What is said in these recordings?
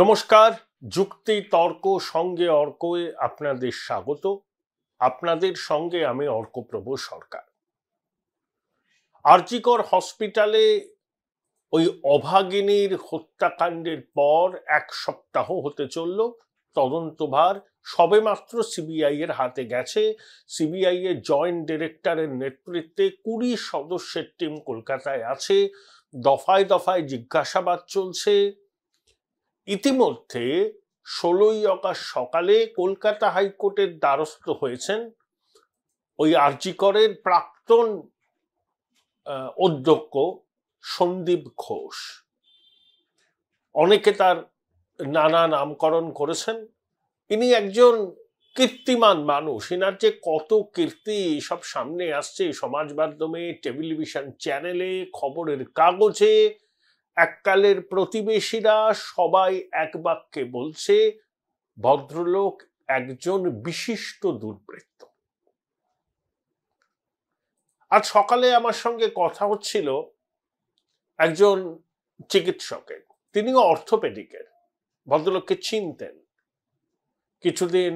নমস্কার যুক্তি তর্ক সঙ্গে অর্কয়ে আপনাদের স্বাগত আপনাদের সঙ্গে আমি অর্কপ্রভ সরকার আর্জিকর হসপিটালে ওই অভাগিনীর হত্যাকাণ্ডের পর এক সপ্তাহ হতে চলল তদন্তভার সবেমাত্র সিবিআই এর হাতে গেছে সিবিআই এর জয়েন্ট ডিরেক্টরের নেতৃত্বে কুড়ি সদস্যের টিম কলকাতায় আছে দফায় দফায় জিজ্ঞাসাবাদ চলছে ইতিমধ্যে ষোলোই অগাস্ট সকালে কলকাতা হাইকোর্টের দ্বারস্থ হয়েছেন ওই আর্জিকরের প্রাক্তন অধ্যক্ষ সন্দীপ ঘোষ অনেকে তার নানা নামকরণ করেছেন ইনি একজন কীর্তিমান মানুষ এনার যে কত কীর্তি সব সামনে আসছে সমাজ মাধ্যমে টেলিভিশন চ্যানেলে খবরের কাগজে এককালের প্রতিবেশীরা সবাই এক বাক্যে বলছে ভদ্রলোক একজন বিশিষ্ট দুর্বৃত্ত আজ সকালে আমার সঙ্গে কথা হচ্ছিল একজন চিকিৎসকের তিনিও অর্থোপেডিকের ভদ্রলোককে চিনতেন কিছুদিন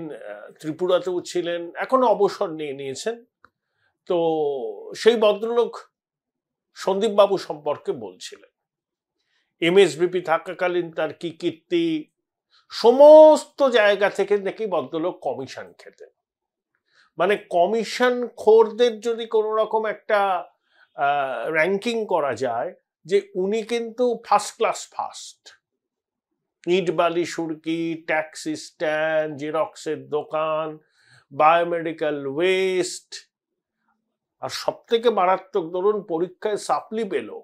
ত্রিপুরাতেও ছিলেন এখন অবসর নিয়ে নিয়েছেন তো সেই ভদ্রলোক সন্দীপবাবু সম্পর্কে বলছিলেন এমএসবিপি থাকাকালীন তার কি কীর্তি সমস্ত জায়গা থেকে নাকি ভদ্রলোক কমিশন খেতেন মানে কমিশন খোরদের যদি কোনো রকম একটা র্যাঙ্কিং করা যায় যে উনি কিন্তু ফার্স্ট ক্লাস ফার্স্ট ইট বালি সুরকি ট্যাক্সি স্ট্যান্ড জেরক্সের দোকান বায়োমেডিক্যাল ওয়েস্ট আর সব থেকে মারাত্মক ধরুন পরীক্ষায় সাপ্লি পেলো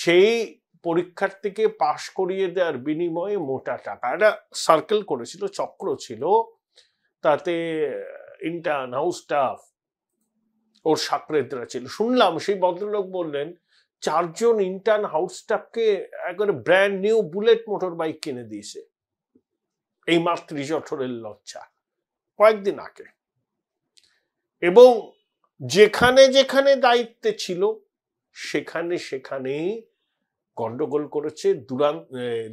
সেই পরীক্ষার্থীকে পাশ করিয়ে দেওয়ার বিনিময়ে মোটা টাকা একটা সার্কেল করেছিল চক্র ছিল তাতে ইন্টার্ন হাউস স্টাফ ওর সাকরেদরা ছিল শুনলাম সেই ভদ্রলোক বললেন চারজন ইন্টার্ন হাউস স্টাফকে একবারে brand new bullet motor bike কিনে দিয়েছে এই মাত্র রিজঠরের লজ্জা কয়েকদিন আগে এবং যেখানে যেখানে দায়িত্বে ছিল সেখানে সেখানে গন্ডগোল করেছে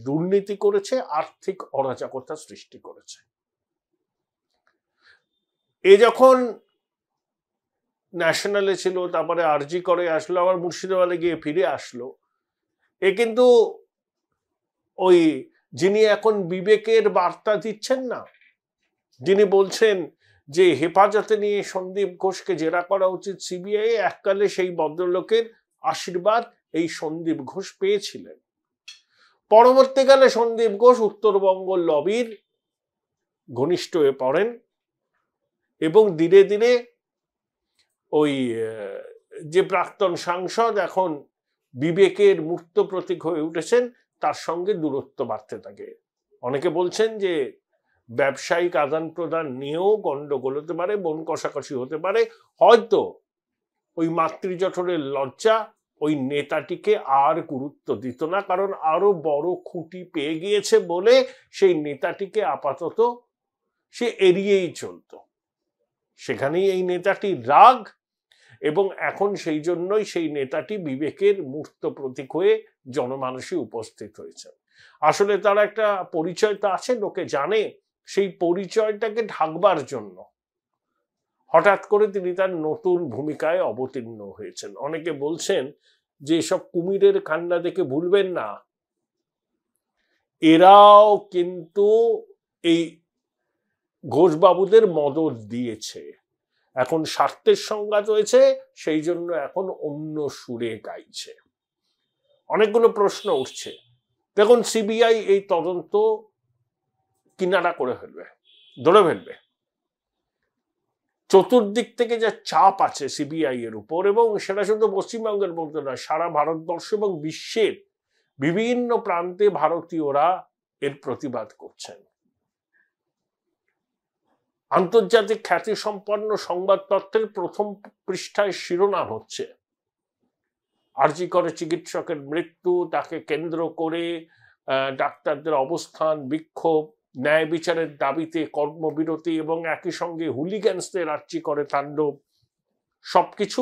দুর্নীতি করেছে আর্থিক অরাজকতা সৃষ্টি করেছে এ যখন ন্যাশনালে ছিল তারপরে আরজি করে আসলো আবার মুর্শিদাবাদে গিয়ে ফিরে আসলো এ কিন্তু ওই যিনি এখন বিবেকের বার্তা দিচ্ছেন না যিনি বলছেন যে হেফাজতে নিয়ে সন্দীপ ঘোষকে জেরা করা উচিত সিবিআই এককালে সেই ভদ্রলোকের আশীর্বাদ এই সন্দীপ ঘোষ পেয়েছিলেন পরবর্তীকালে সন্দীপ ঘোষ উত্তরবঙ্গ লবির ঘনিষ্ঠ হয়ে পড়েন এবং ধীরে ধীরে ওই যে প্রাক্তন সাংসদ এখন বিবেকের মুক্ত প্রতীক হয়ে উঠেছেন তার সঙ্গে দূরত্ব বাড়তে থাকে অনেকে বলছেন যে ব্যবসায়িক আদান প্রদান নিয়েও গণ্ডগোল হতে পারে বন কষাকষি হতে পারে হয়তো ওই মাতৃজঠরের লজ্জা ওই নেতাটিকে আর গুরুত্ব দিত না কারণ আরো বড় খুঁটি পেয়ে গিয়েছে বলে সেই নেতাটিকে আপাতত সে এড়িয়েই চলত সেখানেই এই নেতাটি রাগ এবং এখন সেই জন্যই সেই নেতাটি বিবেকের মূর্ত প্রতীক হয়ে জনমানসে উপস্থিত হয়েছে আসলে তার একটা পরিচয় তো আছে লোকে জানে সেই পরিচয়টাকে ঢাকবার জন্য হঠাৎ করে তিনি তার নতুন ভূমিকায় অবতীর্ণ হয়েছেন অনেকে বলছেন যে এসব কুমিরের কান্না দেখে ভুলবেন না এরাও কিন্তু এই ঘোষবাবুদের মদত দিয়েছে এখন স্বার্থের সংঘাত হয়েছে সেই জন্য এখন অন্য সুরে গাইছে অনেকগুলো প্রশ্ন উঠছে দেখুন সিবিআই এই তদন্ত কিনারা করে ফেলবে ধরে ফেলবে চতুর্দিক থেকে যে চাপ আছে সিবিআই এর উপর এবং সেটা শুধু পশ্চিমবঙ্গের মধ্যে নয় সারা ভারতবর্ষ এবং বিশ্বের বিভিন্ন প্রান্তে ভারতীয়রা এর প্রতিবাদ করছেন আন্তর্জাতিক খ্যাতিসম্পন্ন সংবাদপত্রের প্রথম পৃষ্ঠায় শিরোনাম হচ্ছে আর্জি করে চিকিৎসকের মৃত্যু তাকে কেন্দ্র করে ডাক্তারদের অবস্থান বিক্ষোভ ন্যায় বিচারের দাবিতে কর্মবিরতি এবং একই সঙ্গে হুলিগ্যান্সদের আর্চি করে তাণ্ডব সবকিছু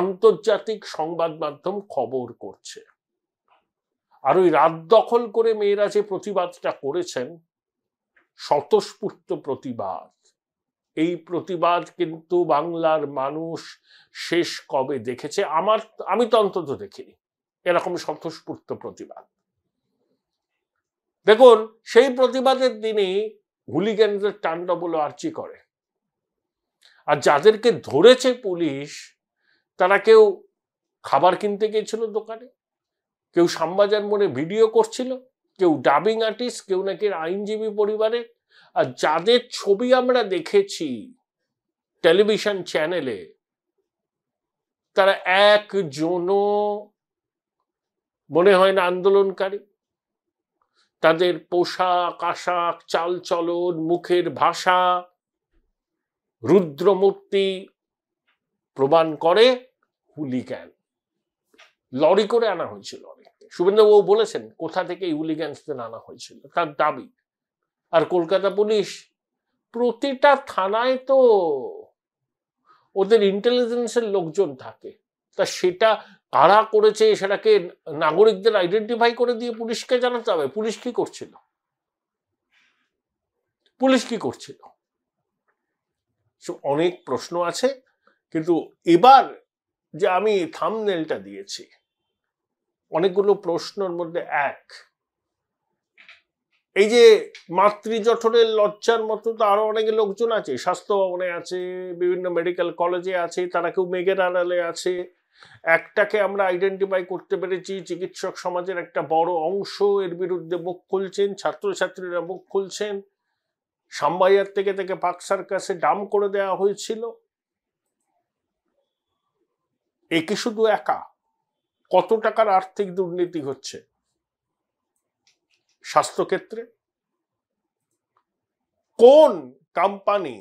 আন্তর্জাতিক সংবাদ মাধ্যম খবর করছে আর ওই রাত দখল করে মেয়েরা যে প্রতিবাদটা করেছেন স্বতঃস্ফূর্ত প্রতিবাদ এই প্রতিবাদ কিন্তু বাংলার মানুষ শেষ কবে দেখেছে আমার আমি তো অন্তত দেখিনি এরকম স্বতঃস্ফূর্ত প্রতিবাদ দেখুন সেই প্রতিবাদের দিনই হুলিগ্যানদের টান্ডা বলে আর্চি করে আর যাদেরকে ধরেছে পুলিশ তারা কেউ খাবার কিনতে গিয়েছিল দোকানে কেউ শ্যামবাজার মনে ভিডিও করছিল কেউ ডাবিং আর্টিস্ট কেউ নাকি আইনজীবী পরিবারে আর যাদের ছবি আমরা দেখেছি টেলিভিশন চ্যানেলে তারা একজনও মনে হয় না আন্দোলনকারী তাদের পোশাক আশাক চালচলন মুখের ভাষা রুদ্রমূর্তি প্রমাণ করে হুলিগ্যান লরি করে আনা হয়েছিল অনেককে শুভেন্দ্রবাবু বলেছেন কোথা থেকে এই হুলিগ্যানসদের আনা হয়েছিল তার দাবি আর কলকাতা পুলিশ প্রতিটা থানায় তো ওদের ইন্টেলিজেন্সের লোকজন থাকে তা সেটা কারা করেছে সেটাকে নাগরিকদের আইডেন্টিফাই করে দিয়ে পুলিশকে জানাতে হবে পুলিশ কি করছিল পুলিশ কি করছিল অনেক প্রশ্ন আছে কিন্তু এবার যে আমি থামনেলটা দিয়েছি অনেকগুলো প্রশ্নর মধ্যে এক এই যে মাতৃজঠরের লজ্জার মতো তো আরো অনেক লোকজন আছে স্বাস্থ্য ভবনে আছে বিভিন্ন মেডিকেল কলেজে আছে তারা কেউ মেঘের আড়ালে আছে একটাকে আমরা আইডেন্টিফাই করতে পেরেছি চিকিৎসক সমাজের একটা বড় অংশ এর বিরুদ্ধে মুখ খুলছেন ছাত্রছাত্রীরা মুখ খুলছেন সাম্বাইয়ার থেকে তাকে পাক সার্কাসে ডাম করে দেওয়া হয়েছিল একে শুধু একা কত টাকার আর্থিক দুর্নীতি হচ্ছে স্বাস্থ্যক্ষেত্রে কোন কোম্পানি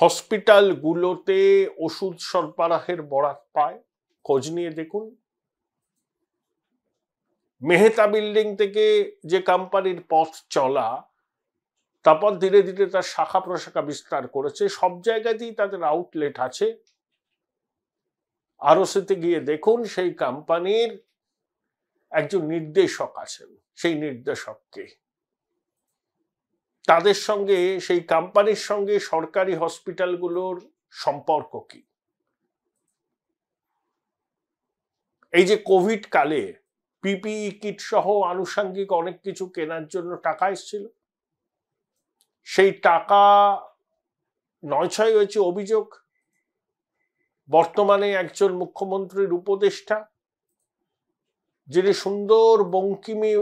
হসপিটালগুলোতে ওষুধ সরবরাহের বরাত পায় খোঁজ নিয়ে দেখুন মেহতা বিল্ডিং থেকে যে কোম্পানির পথ চলা তারপর ধীরে ধীরে তার শাখা প্রশাখা বিস্তার করেছে সব জায়গাতেই তাদের আউটলেট আছে আরসিতে গিয়ে দেখুন সেই কোম্পানির একজন নির্দেশক আছেন সেই নির্দেশককে তাদের সঙ্গে সেই কোম্পানির সঙ্গে সরকারি হসপিটালগুলোর সম্পর্ক কি এই যে কোভিড কালে পিপিই কিট e সহ আনুষঙ্গিক অনেক কিছু কেনার জন্য টাকা এসেছিল সেই টাকা নয় ছয় হয়েছে অভিযোগ বর্তমানে একজন মুখ্যমন্ত্রীর উপদেষ্টা যিনি সুন্দর বঙ্কিমী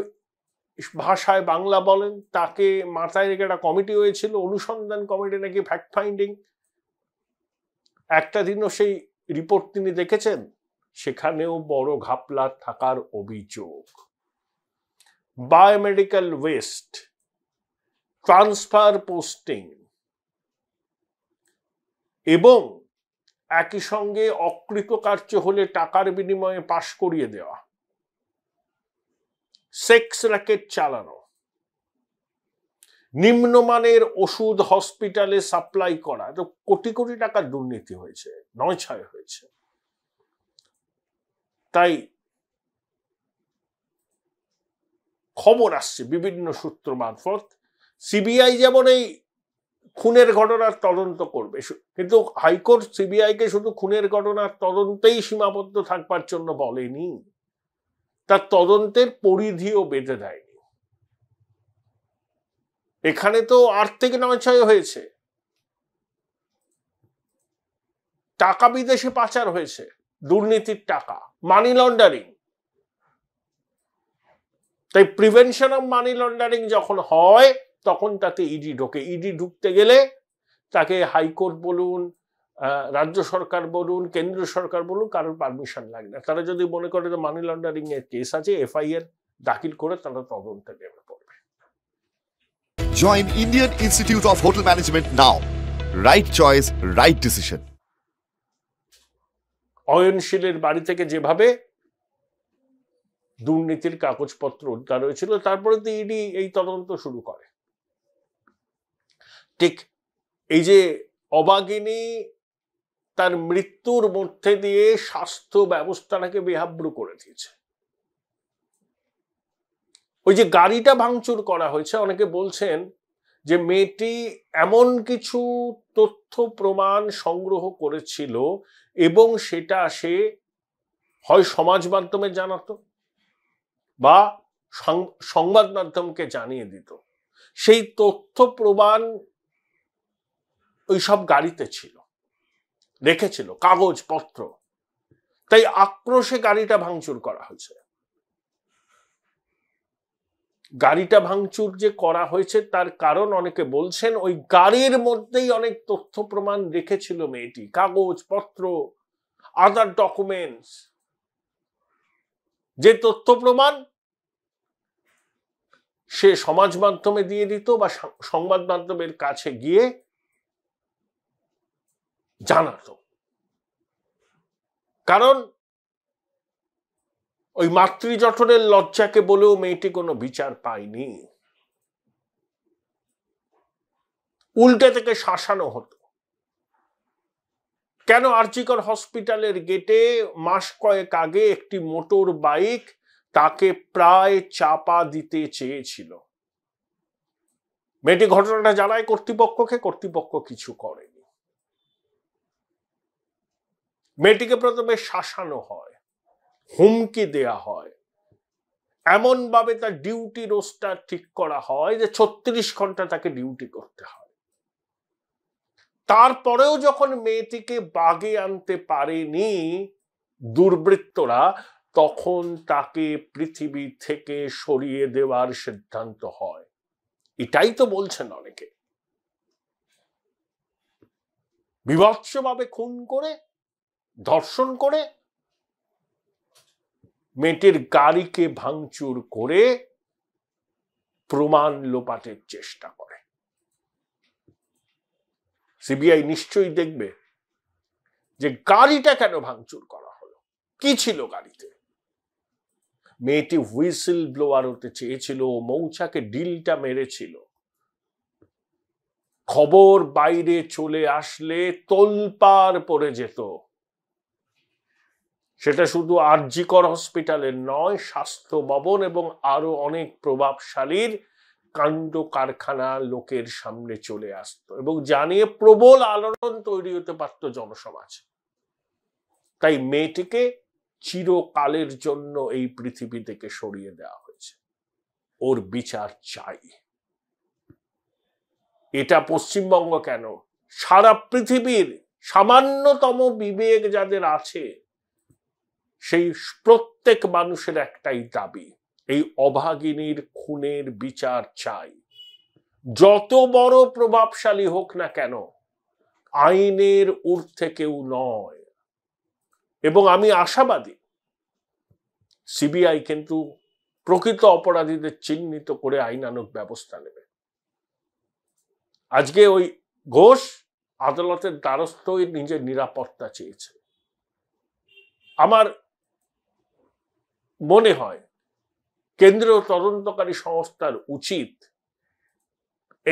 ভাষায় বাংলা বলেন তাকে মাথায় রেখে একটা কমিটি হয়েছিল অনুসন্ধান কমিটি নাকি ফ্যাক্ট ফাইন্ডিং একটা দিনও সেই রিপোর্ট তিনি দেখেছেন সেখানেও বড় ঘাপলা থাকার অভিযোগ বায়োমেডিক্যাল ওয়েস্ট ট্রান্সফার পোস্টিং এবং একই সঙ্গে অকৃতকার্য হলে টাকার বিনিময়ে পাশ করিয়ে দেওয়া সেক্স র্যাকেট চালানো নিম্নমানের ওষুধ হসপিটালে সাপ্লাই করা তো কোটি কোটি টাকার দুর্নীতি হয়েছে নয় ছয় হয়েছে তাই খবর আসছে বিভিন্ন সূত্র মারফত সিবিআই যেমন এই খুনের ঘটনার তদন্ত করবে কিন্তু হাইকোর্ট সিবিআইকে শুধু খুনের ঘটনার তদন্তেই সীমাবদ্ধ থাকবার জন্য বলেনি তার তদন্তের পরিধিও বেঁধে দেয়নি এখানে তো আর্থিক নয় হয়েছে টাকা বিদেশে পাচার হয়েছে দুর্নীতির টাকা মানি লন্ডারিং তাই প্রিভেনশন অফ মানি লন্ডারিং যখন হয় তখন তাতে ইডি e ঢোকে ইডি e ঢুকতে গেলে তাকে হাইকোর্ট বলুন রাজ্য সরকার বলুন কেন্দ্রীয় সরকার বলুন কারোর পারমিশন লাগে না তারা যদি মনে করে যে মানি লন্ডারিং এর কেস আছে এফআইআর দাখিল করে তারা তদন্তে নেমে পড়বে join Indian Institute of Hotel Management now right choice right decision অয়নশীলের বাড়ি থেকে যেভাবে দুর্নীতির কাগজপত্র উদ্ধার হয়েছিল তারপরে তো ইডি এই তদন্ত শুরু করে ঠিক এই যে অবাগিনী তার মৃত্যুর মধ্যে দিয়ে স্বাস্থ্য ব্যবস্থাটাকে বেহাব্রু করে দিয়েছে ওই যে গাড়িটা ভাঙচুর করা হয়েছে অনেকে বলছেন যে মেয়েটি এমন কিছু তথ্য প্রমাণ সংগ্রহ করেছিল এবং সেটা সে হয় সমাজ মাধ্যমে জানাতো বা সংবাদ মাধ্যমকে জানিয়ে দিত সেই তথ্য প্রমাণ ওই সব গাড়িতে ছিল রেখেছিল কাগজপত্র তাই আক্রোশে গাড়িটা ভাঙচুর করা হয়েছে গাড়িটা ভাঙচুর যে করা হয়েছে তার কারণ অনেকে বলছেন ওই গাড়ির মধ্যেই অনেক তথ্য প্রমাণ রেখেছিল মেয়েটি কাগজপত্র আদার ডকুমেন্টস যে তথ্য প্রমাণ সে সমাজ মাধ্যমে দিয়ে দিত বা সংবাদ মাধ্যমের কাছে গিয়ে জানাতো কারণ ওই মাতৃজঠরের লজ্জাকে বলেও মেয়েটি কোনো বিচার পায়নি উল্টে থেকে শাসানো হতো কেন আর্চিকর হসপিটালের গেটে মাস কয়েক আগে একটি মোটর বাইক তাকে প্রায় চাপা দিতে চেয়েছিল মেয়েটি ঘটনাটা জানায় কর্তৃপক্ষকে কর্তৃপক্ষ কিছু করেনি মেয়েটিকে প্রথমে শাসানো হয় হুমকি দেয়া হয় এমনভাবে তার ডিউটি রোস্টার ঠিক করা হয় যে ছত্রিশ ঘন্টা তাকে ডিউটি করতে হয় তারপরেও যখন মেয়েটিকে বাগে আনতে পারেনি দুর্বৃত্তরা তখন তাকে পৃথিবী থেকে সরিয়ে দেওয়ার সিদ্ধান্ত হয় এটাই তো বলছেন অনেকে বিভৎসভাবে খুন করে ধর্ষণ করে মেয়েটির গাড়িকে ভাঙচুর করে প্রমাণ লোপাটের চেষ্টা করে সিবিআই নিশ্চয়ই দেখবে যে গাড়িটা কেন ভাঙচুর করা হলো কি ছিল গাড়িতে মেয়েটি হুইসেল ব্লোয়ার হতে চেয়েছিল মৌচাকে ডিলটা মেরেছিল খবর বাইরে চলে আসলে তোলপার পড়ে যেত সেটা শুধু আরজিকর হসপিটালের নয় স্বাস্থ্য ভবন এবং আরও অনেক প্রভাবশালীর কাণ্ড কারখানা লোকের সামনে চলে আসতো এবং জানিয়ে প্রবল আলোড়ন তৈরি হতে পারত জনসমাজ তাই মেয়েটিকে চিরকালের জন্য এই পৃথিবী থেকে সরিয়ে দেওয়া হয়েছে ওর বিচার চাই এটা পশ্চিমবঙ্গ কেন সারা পৃথিবীর সামান্যতম বিবেক যাদের আছে সেই প্রত্যেক মানুষের একটাই দাবি এই অভাগিনীর খুনের বিচার চাই যত বড় প্রভাবশালী হোক না কেন আইনের ঊর্ধ্বে কেউ নয় এবং আমি আশাবাদী সিবিআই কিন্তু প্রকৃত অপরাধীদের চিহ্নিত করে আইনানুক ব্যবস্থা নেবে আজকে ওই ঘোষ আদালতের দ্বারস্থ নিজের নিরাপত্তা চেয়েছে আমার মনে হয় কেন্দ্রীয় তদন্তকারী সংস্থার উচিত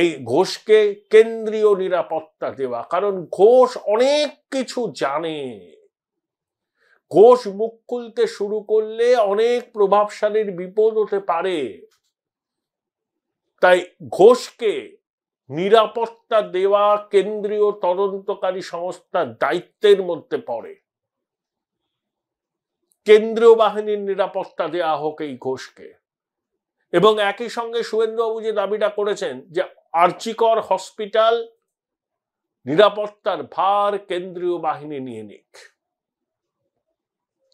এই ঘোষকে কেন্দ্রীয় নিরাপত্তা দেওয়া কারণ ঘোষ অনেক কিছু জানে ঘোষ মুখ খুলতে শুরু করলে অনেক প্রভাবশালীর বিপদ হতে পারে তাই ঘোষকে নিরাপত্তা দেওয়া কেন্দ্রীয় তদন্তকারী সংস্থার দায়িত্বের মধ্যে পড়ে কেন্দ্রীয় বাহিনীর নিরাপত্তা দেয়া হোক এই ঘোষকে এবং একই সঙ্গে সুরেন্দ্রবাবু যে দাবিটা করেছেন যে আর্চিকর হসপিটাল নিরাপত্তার ভার কেন্দ্রীয় বাহিনী নিয়ে নিক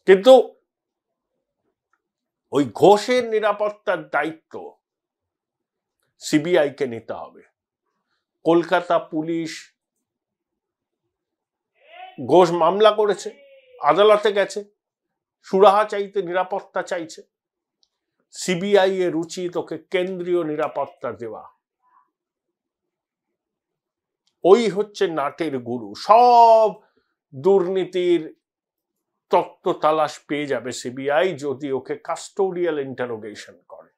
কিন্তু ওই ঘোষের নিরাপত্তার দায়িত্ব সিবিআইকে নিতে হবে কলকাতা পুলিশ ঘোষ মামলা করেছে আদালতে গেছে সুরাহা চাইতে নিরাপত্তা চাইছে সিবিআই এর উচিত ওকে কেন্দ্রীয় নিরাপত্তা দেওয়া ওই হচ্ছে নাটের গুরু সব দুর্নীতির তত্ত্ব তালাশ পেয়ে যাবে সিবিআই যদি ওকে কাস্টোডিয়াল ইন্টারোগেশন করে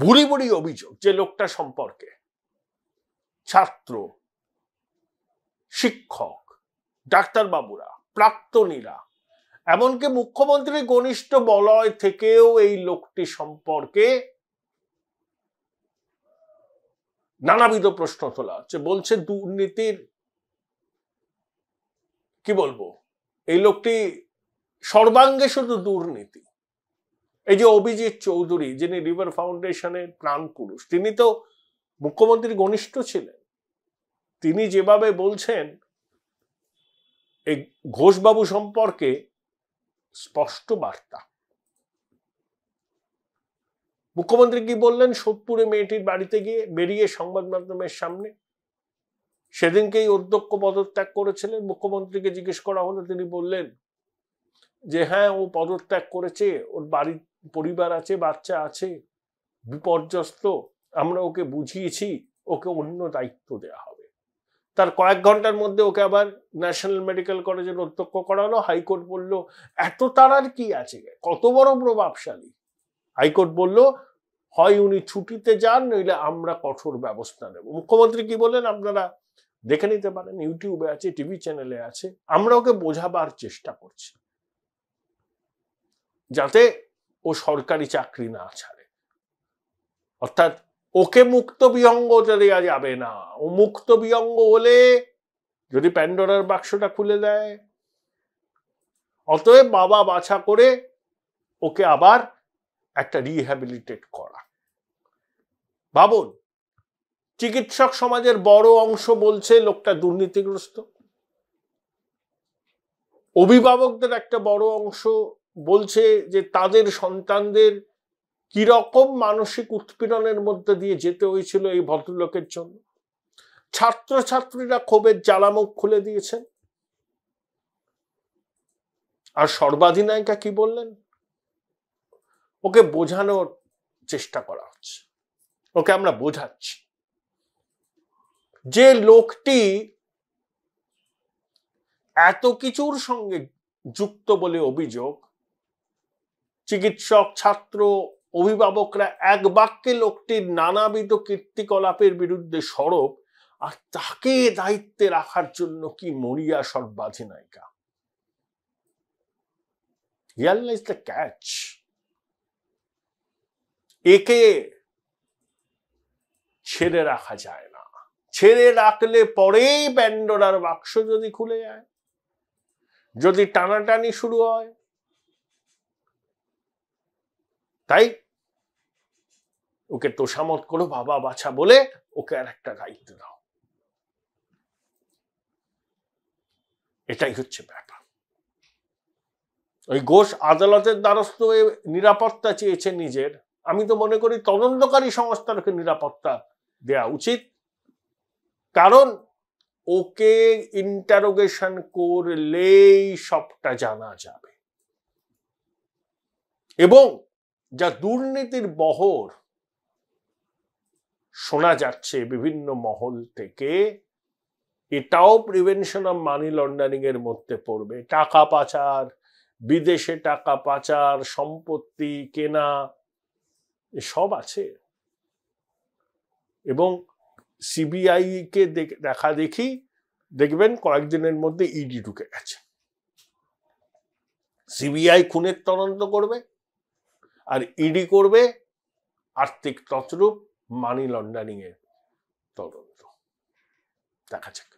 বুড়ি বুড়ি অভিযোগ যে লোকটা সম্পর্কে ছাত্র শিক্ষক ডাক্তারবাবুরা প্রাক্তনীরা এমনকি মুখ্যমন্ত্রী ঘনিষ্ঠ বলয় থেকেও এই লোকটি সম্পর্কে নানাবিধ প্রশ্ন তোলা হচ্ছে বলছে দুর্নীতির কি বলবো এই লোকটি সর্বাঙ্গে শুধু দুর্নীতি এই যে অভিজিৎ চৌধুরী যিনি রিভার ফাউন্ডেশনের প্রাণ পুরুষ তিনি তো মুখ্যমন্ত্রীর ঘনিষ্ঠ ছিলেন তিনি যেভাবে বলছেন এই ঘোষবাবু সম্পর্কে স্পষ্ট বার্তা মুখ্যমন্ত্রী কি বললেন সোদপুরে মেয়েটির বাড়িতে গিয়ে বেরিয়ে সংবাদ মাধ্যমের সামনে সেদিনকেই অধ্যক্ষ পদত্যাগ করেছিলেন মুখ্যমন্ত্রীকে জিজ্ঞেস করা হলে তিনি বললেন যে হ্যাঁ ও পদত্যাগ করেছে ওর বাড়ির পরিবার আছে বাচ্চা আছে বিপর্যস্ত আমরা ওকে বুঝিয়েছি ওকে অন্য দায়িত্ব দেওয়া তার কয়েক ঘন্টার মধ্যে ওকে আবার ন্যাশনাল মেডিকেল কলেজের অধ্যক্ষ করালো হাইকোর্ট বলল এত তারার কি আছে কত বড় প্রভাবশালী হাইকোর্ট বলল হয় উনি ছুটিতে যান নইলে আমরা কঠোর ব্যবস্থা নেব মুখ্যমন্ত্রী কি বলেন আপনারা দেখে নিতে পারেন ইউটিউবে আছে টিভি চ্যানেলে আছে আমরা ওকে বোঝাবার চেষ্টা করছি যাতে ও সরকারি চাকরি না ছাড়ে অর্থাৎ ওকে মুক্ত বিহঙ্গ দেওয়া যাবে না ও মুক্ত বিহঙ্গ হলে যদি প্যান্ডোরার বাক্সটা খুলে দেয় অতএব বাবা বাছা করে ওকে আবার একটা রিহ্যাবিলিটেট করা ভাবুন চিকিৎসক সমাজের বড় অংশ বলছে লোকটা দুর্নীতিগ্রস্ত অভিভাবকদের একটা বড় অংশ বলছে যে তাদের সন্তানদের কিরকম মানসিক উৎপীড়নের মধ্যে দিয়ে যেতে হয়েছিল এই ভদ্রলোকের জন্য ছাত্রছাত্রীরা ক্ষোভের জ্বালামুখ খুলে দিয়েছেন আর সর্বাধিনায়িকা কি বললেন ওকে বোঝানোর চেষ্টা করা হচ্ছে ওকে আমরা বোঝাচ্ছি যে লোকটি এত কিছুর সঙ্গে যুক্ত বলে অভিযোগ চিকিৎসক ছাত্র অভিভাবকরা এক বাক্যে লোকটির নানাবিধ কীর্তিকলাপের বিরুদ্ধে সরব আর তাকে দায়িত্বে রাখার জন্য কি মরিয়া সর্বাধি নায়িকা দ্য ক্যাচ একে ছেড়ে রাখা যায় না ছেড়ে রাখলে পরেই ব্যান্ডোরার বাক্স যদি খুলে যায় যদি টানাটানি শুরু হয় তাই ওকে তোষামত করো বাবা বাছা বলে ওকে আর একটা দায়িত্ব দাও এটাই হচ্ছে ব্যাপার ওই ঘোষ আদালতের দ্বারস্থ হয়ে নিরাপত্তা চেয়েছে নিজের আমি তো মনে করি তদন্তকারী ওকে নিরাপত্তা দেয়া উচিত কারণ ওকে ইন্টারোগেশন করলেই সবটা জানা যাবে এবং যা দুর্নীতির বহর শোনা যাচ্ছে বিভিন্ন মহল থেকে এটাও প্রিভেনশন অফ মানি লন্ডারিং এর মধ্যে পড়বে টাকা পাচার বিদেশে টাকা পাচার সম্পত্তি কেনা সব আছে এবং সিবিআই কে দেখা দেখি দেখবেন কয়েকদিনের মধ্যে ইডি e ঢুকে গেছে সিবিআই খুনের তদন্ত করবে আর ইডি করবে আর্থিক তছরূপ মানি লন্ডারিংয়ের তদন্ত দেখা যাক